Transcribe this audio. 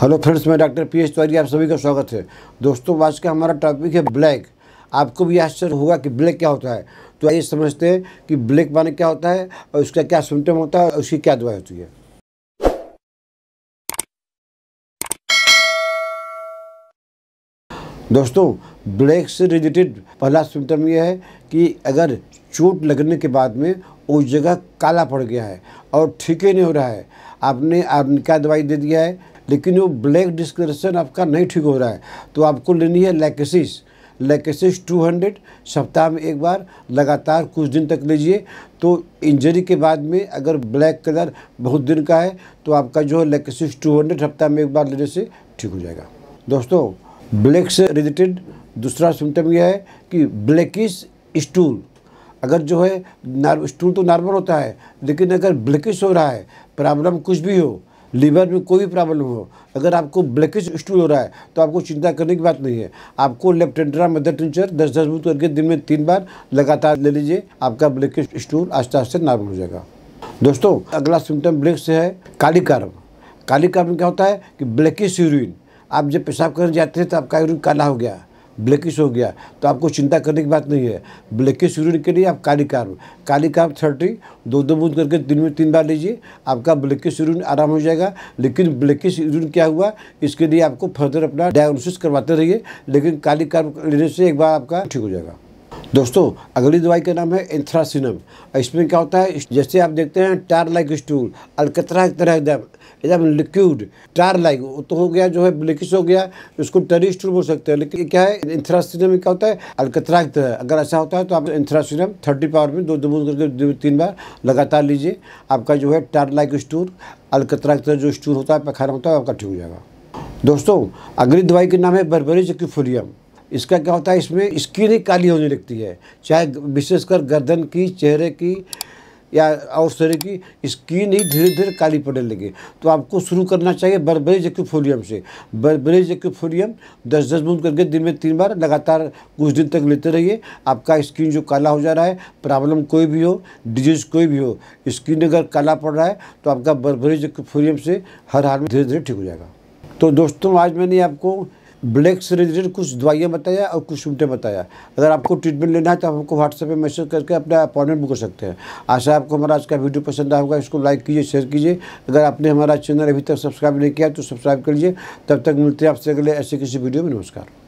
hello friends मैं doctor P H Tiwari आप सभी का स्वागत है दोस्तों आज का हमारा टॉपिक है ब्लैक आपको भी आश्चर्य होगा कि ब्लैक क्या होता है तो आइए समझते हैं कि ब्लैक माने क्या होता है और उसका क्या सिम्टम होता है और उसकी क्या दवाई होती है दोस्तों ब्लैक से रिलेटेड पहला सिम्टम यह है कि अगर चोट लगने के बाद में उस जगह काला पड़ गया है और ठीक ही नहीं हो रहा है आपने आप क्या दवाई दे दिया है लेकिन वो ब्लैक डिस्क्रिप्शन आपका नहीं ठीक हो रहा है तो आपको लेनी है लैकेसिस लैकेसिस 200 सप्ताह में एक बार लगातार कुछ दिन तक लीजिए तो इंजरी के बाद में अगर ब्लैक कलर बहुत दिन का है तो आपका जो है लैकेसिस टू सप्ताह में एक बार लेने से ठीक हो जाएगा दोस्तों ब्लैक से रिलेटेड दूसरा सिम्टम यह है कि ब्लैकिस स्टूल अगर जो है स्टूल तो नॉर्मल होता है लेकिन अगर ब्लैकिस हो रहा है प्रॉब्लम कुछ भी हो लीवर में कोई भी प्रॉब्लम हो अगर आपको ब्लैकेज स्टूल हो रहा है तो आपको चिंता करने की बात नहीं है आपको लेप्टेंड्रा मदर टिंचर दस दस बूथ करके दिन में तीन बार लगातार ले लीजिए आपका ब्लैकेज स्टूल आस्ते आस्ते नॉर्मल हो जाएगा दोस्तों अगला सिम्टम ब्लैक से है काली कार्ब काली कार्बन क्या होता है कि ब्लैकेज यूरिन आप जब पेशाब करने जाते हैं तो आपका यूरिन काला हो गया ब्लैकिश हो गया तो आपको चिंता करने की बात नहीं है ब्लैकिश यूरिन के लिए आप kali carb kali carb thirty दो दो बूंद करके दिन में तीन बार लीजिए आपका ब्लैकिश यूरिन आराम हो जाएगा लेकिन ब्लैकिश यूरिन क्या हुआ इसके लिए आपको फर्दर अपना डायग्नोसिस करवाते रहिए लेकिन काली कार्ब लेने से एक बार आपका ठीक हो जाएगा दोस्तों अगली दवाई का नाम है इंथ्रासिनम इसमें क्या होता है जैसे आप देखते हैं टार लाइक स्टूल अलकतरा की तरह एकदम एकदम लिक्विड टार लाइक वो तो हो गया जो है ब्लिकिश हो गया उसको टरी स्टूल बोल सकते हैं लेकिन क्या है इंथ्रासिनम क्या होता है अलकतरा की तरह अगर ऐसा होता है तो आप इंथ्रासिनम थर्टी पावर में दो दबूद करके तीन बार लगातार लीजिए आपका जो है टार लाइक स्टूल अलकतरा की तरह जो स्टूल होता है पखाना होता है आपका ठीक हो जाएगा दोस्तों अगली दवाई का नाम है बर्बरी फोरियम इसका क्या होता है इसमें स्किन ही काली होने लगती है चाहे विशेषकर गर्दन की चेहरे की या और शरीर की स्किन ही धीरे धीरे काली पड़ने लगी तो आपको शुरू करना चाहिए बर्बरी जेक्यूफोलियम से बर्बरी जेक्यूफोलियम दस दस बूंद करके दिन में तीन बार लगातार कुछ दिन तक लेते रहिए आपका स्किन जो काला हो जा रहा है प्रॉब्लम कोई भी हो डिजीज कोई भी हो स्किन अगर काला पड़ रहा है तो आपका बर्बरी जेक्यूफोलियम से हर हाल में धीरे धीरे ठीक हो जाएगा तो दोस्तों आज मैंने आपको ब्लैक से रिलेटेड कुछ दवाइयाँ बताया और कुछ सुमटे बताया अगर आपको ट्रीटमेंट लेना है तो आप हमको व्हाट्सएप पे मैसेज करके अपना अपॉइंटमेंट बुक कर सकते हैं आशा है आपको हमारा आज का वीडियो पसंद आया होगा इसको लाइक कीजिए शेयर कीजिए अगर आपने हमारा चैनल अभी तक सब्सक्राइब नहीं किया तो सब्सक्राइब कर लीजिए तब तक मिलते हैं आपसे अगले ऐसे किसी वीडियो में नमस्कार